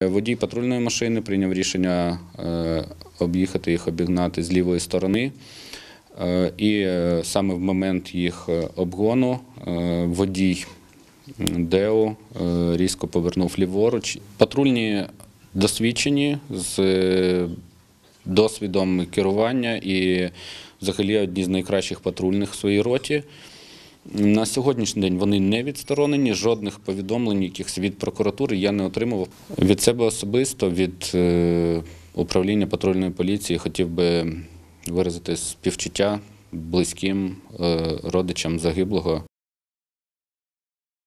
Водій патрульної машини прийняв рішення е, об'їхати їх обігнати з лівої сторони. Е, і е, саме в момент їх обгону водій Део різко повернув ліворуч. Патрульні досвідчені з досвідом керування і взагалі одні з найкращих патрульних в своїй роті. На сьогоднішній день вони не відсторонені, жодних повідомлень, якихось від прокуратури я не отримував. Від себе особисто, від е, управління патрульної поліції, хотів би виразити співчуття близьким е, родичам загиблого.